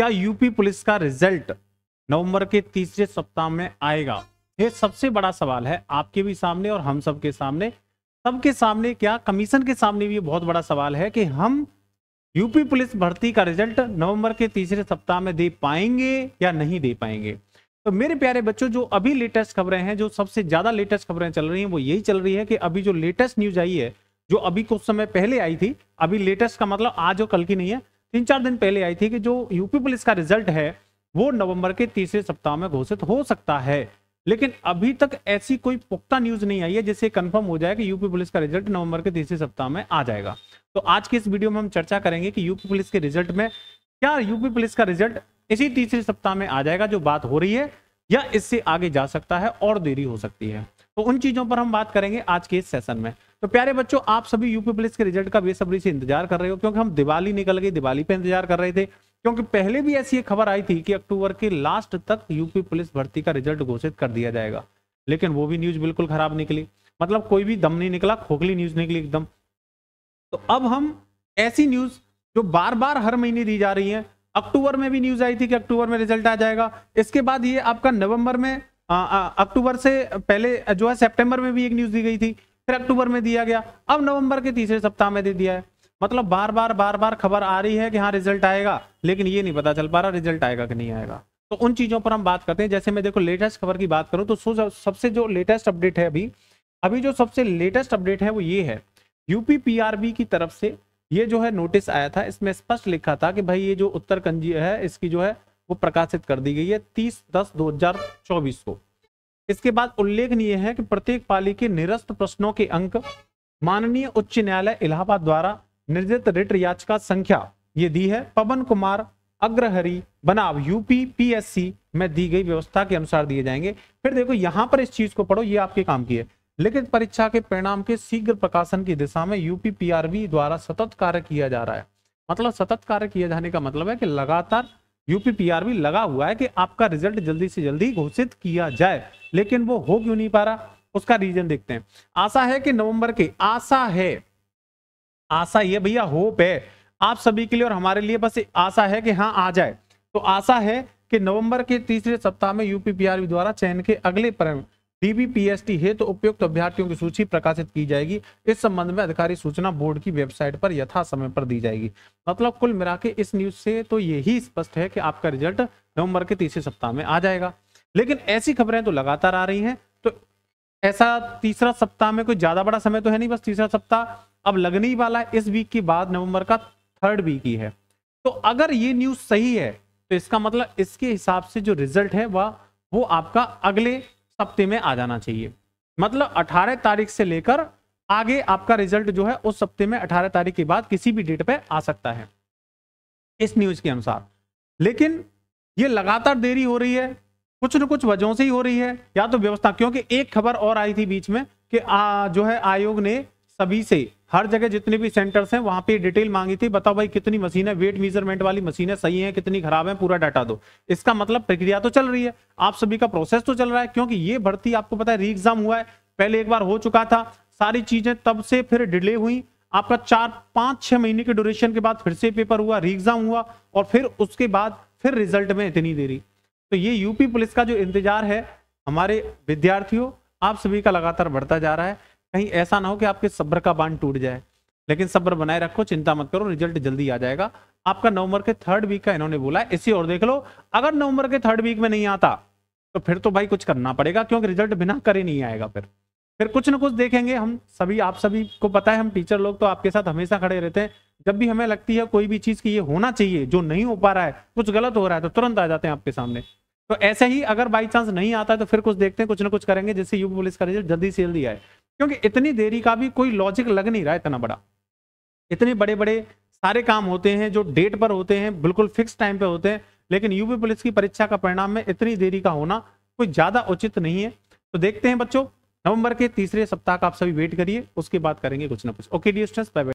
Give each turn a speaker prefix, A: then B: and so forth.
A: क्या UP police का result नवंबर के तीसरे सप्ताह में आएगा ये सबसे बड़ा सवाल है आपके भी सामने और हम सबके सामने सबके सामने क्या कमीशन के सामने भी बहुत बड़ा सवाल है कि हम यूपी पुलिस भर्ती का रिजल्ट नवंबर के तीसरे सप्ताह में दे पाएंगे या नहीं दे पाएंगे तो मेरे प्यारे बच्चों जो अभी लेटेस्ट खबरें हैं जो सबसे ज्यादा लेटेस्ट खबरें चल रही हैं वो यही चल रही है कि अभी जो लेटेस्ट न्यूज आई है जो अभी कुछ समय पहले आई थी अभी लेटेस्ट का मतलब आज और कल की नहीं है तीन चार दिन पहले आई थी कि जो यूपी पुलिस का रिजल्ट है वो नवंबर के तीसरे सप्ताह में घोषित हो सकता है लेकिन अभी तक ऐसी कोई पुख्ता न्यूज नहीं आई है जिससे कंफर्म हो जाए कि यूपी पुलिस का रिजल्ट नवंबर के तीसरे सप्ताह में आ जाएगा तो आज के इस वीडियो में हम चर्चा करेंगे कि यूपी पुलिस के रिजल्ट में क्या यूपी पुलिस का रिजल्ट इसी तीसरे सप्ताह में आ जाएगा जो बात हो रही है या इससे आगे जा सकता है और देरी हो सकती है तो उन चीजों पर हम बात करेंगे आज के इस सेशन में तो प्यारे बच्चों आप सभी यूपी पुलिस के रिजल्ट का बेसब्री से इंतजार कर रहे हो क्योंकि हम दिवाली निकल गई दिवाली पे इंतजार कर रहे थे क्योंकि पहले भी ऐसी खबर आई थी कि अक्टूबर के लास्ट तक यूपी पुलिस भर्ती का रिजल्ट घोषित कर दिया जाएगा लेकिन वो भी न्यूज बिल्कुल खराब निकली मतलब कोई भी दम नहीं निकला खोखली न्यूज निकली एकदम तो अब हम ऐसी न्यूज जो बार बार हर महीने दी जा रही है अक्टूबर में भी न्यूज आई थी कि अक्टूबर में रिजल्ट आ जाएगा इसके बाद ये आपका नवंबर में अक्टूबर से पहले जो है सितंबर में भी एक न्यूज दी गई थी फिर अक्टूबर में दिया गया अब नवंबर के तीसरे सप्ताह में दे दिया है मतलब बार बार बार बार खबर आ रही है कि हाँ रिजल्ट आएगा लेकिन ये नहीं पता चल पा रहा रिजल्ट आएगा कि नहीं आएगा तो उन चीज़ों पर हम बात करते हैं जैसे मैं देखो लेटेस्ट खबर की बात करूं तो सबसे जो लेटेस्ट अपडेट है अभी अभी जो सबसे लेटेस्ट अपडेट है वो ये है यूपी पीआरबी की तरफ से ये जो है नोटिस आया था इसमें स्पष्ट लिखा था कि भाई ये जो उत्तर कंजी है इसकी जो है वो प्रकाशित कर दी गई है तीस दस दो को इसके बाद उल्लेखनीय है कि प्रत्येक पाली के निरस्त प्रश्नों के अंक माननीय उच्च न्यायालय इलाहाबाद द्वारा निर्दित रिट याचिका संख्या ये दी है पवन कुमार अग्रहरी बनाव यूपी पीएससी में दी गई व्यवस्था के अनुसार दिए जाएंगे फिर देखो यहां पर इस चीज को पढ़ो ये आपके काम की है लिखित परीक्षा के परिणाम के शीघ्र प्रकाशन की दिशा में यूपी पीआरबी द्वारा सतत कार्य किया जा रहा है मतलब सतत कार्य किए जाने का मतलब है कि लगातार यूपीपीआरबी लगा हुआ है कि आपका रिजल्ट जल्दी से जल्दी घोषित किया जाए लेकिन वो हो क्यों नहीं पा रहा उसका रीजन देखते हैं आशा है कि नवंबर के आशा है आशा ये भैया होप है आप सभी के लिए और हमारे लिए बस आशा है कि हाँ आ जाए तो आशा है कि नवंबर के तीसरे सप्ताह में यूपीपीआरबी द्वारा चयन के अगले डीबीपीएसटी हेतु तो उपयुक्त अभ्यर्थियों की सूची प्रकाशित की जाएगी इस संबंध में अधिकारी सूचना बोर्ड की वेबसाइट पर यथा समय पर दी जाएगी मतलब कुल मिला इस न्यूज से तो यही स्पष्ट है कि आपका रिजल्ट नवंबर के तीसरे सप्ताह में आ जाएगा लेकिन ऐसी खबरें तो लगातार आ रही हैं तो ऐसा तीसरा सप्ताह में कोई ज्यादा बड़ा समय तो है नहीं बस तीसरा सप्ताह अब लगने ही वाला है इस वीक के बाद नवंबर का थर्ड वीक ही है तो अगर ये न्यूज सही है तो इसका मतलब इसके हिसाब से जो रिजल्ट है वह वो आपका अगले सप्ते में आ जाना चाहिए मतलब 18 तारीख से लेकर आगे आपका रिजल्ट जो है उस सप्ते में 18 तारीख के बाद किसी भी डेट पर आ सकता है इस न्यूज के अनुसार लेकिन ये लगातार देरी हो रही है कुछ न कुछ वजहों से ही हो रही है या तो व्यवस्था क्योंकि एक खबर और आई थी बीच में कि आ, जो है आयोग ने सभी से हर जगह जितने भी सेंटर्स हैं वहां पे डिटेल मांगी थी बताओ भाई कितनी मशीनें वेट मेजरमेंट वाली मशीनें सही हैं कितनी खराब है पूरा डाटा दो इसका मतलब प्रक्रिया तो चल रही है आप सभी का प्रोसेस तो चल रहा है क्योंकि ये भर्ती आपको पता है री एग्जाम हुआ है पहले एक बार हो चुका था सारी चीजें तब से फिर डिले हुई आपका चार पांच छह महीने के ड्यूरेशन के बाद फिर से पेपर हुआ री एग्जाम हुआ और फिर उसके बाद फिर रिजल्ट में इतनी देरी तो ये यूपी पुलिस का जो इंतजार है हमारे विद्यार्थियों आप सभी का लगातार बढ़ता जा रहा है कहीं ऐसा ना हो कि आपके सब्र का बांध टूट जाए लेकिन सब्र बनाए रखो चिंता मत करो रिजल्ट जल्दी आ जाएगा आपका नवंबर के थर्ड वीक का इन्होंने बोला है इसी और देख लो अगर नवंबर के थर्ड वीक में नहीं आता तो फिर तो भाई कुछ करना पड़ेगा क्योंकि रिजल्ट बिना करे नहीं आएगा फिर फिर कुछ ना कुछ देखेंगे हम सभी आप सभी को पता है हम टीचर लोग तो आपके साथ हमेशा खड़े रहते हैं जब भी हमें लगती है कोई भी चीज की ये होना चाहिए जो नहीं हो पा रहा है कुछ गलत हो रहा है तो तुरंत आ जाते हैं आपके सामने तो ऐसे ही अगर बाई चांस नहीं आता तो फिर कुछ देखते हैं कुछ ना कुछ करेंगे जिससे यूपी पुलिस का रिजल्ट जल्दी से जल्दी आए क्योंकि इतनी देरी का भी कोई लॉजिक लग नहीं रहा इतना बड़ा इतने बड़े बड़े सारे काम होते हैं जो डेट पर होते हैं बिल्कुल फिक्स टाइम पे होते हैं लेकिन यूपी पुलिस की परीक्षा का परिणाम में इतनी देरी का होना कोई ज़्यादा उचित नहीं है तो देखते हैं बच्चों नवंबर के तीसरे सप्ताह का आप सभी वेट करिए उसके बाद करेंगे कुछ ना कुछ ओके डी स्ट्रेस